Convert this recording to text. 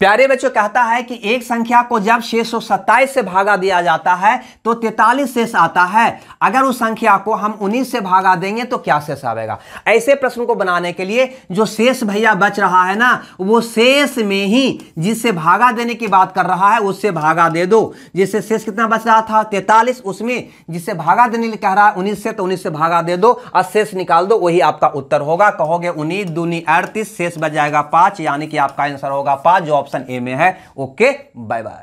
प्यारे बच्चों कहता है कि एक संख्या को जब शेष से भागा दिया जाता है तो तैतालीस शेष आता है अगर उस संख्या को हम उन्नीस से भागा देंगे तो क्या शेष आएगा ऐसे प्रश्न को बनाने के लिए जो शेष भैया बच रहा है ना वो शेष में ही जिससे भागा देने की बात कर रहा है उससे भागा दे दो जिससे शेष कितना बच रहा था तैतालीस उसमें जिससे भागा देने कह रहा है उन्नीस से तो उन्नीस से भागा दे दो और शेष निकाल दो वही आपका उत्तर होगा कहोगे उन्नीस दूनी अड़तीस शेष बच जाएगा पांच यानी कि आपका आंसर होगा पाँच जो ऑप्शन ए में है ओके बाय बाय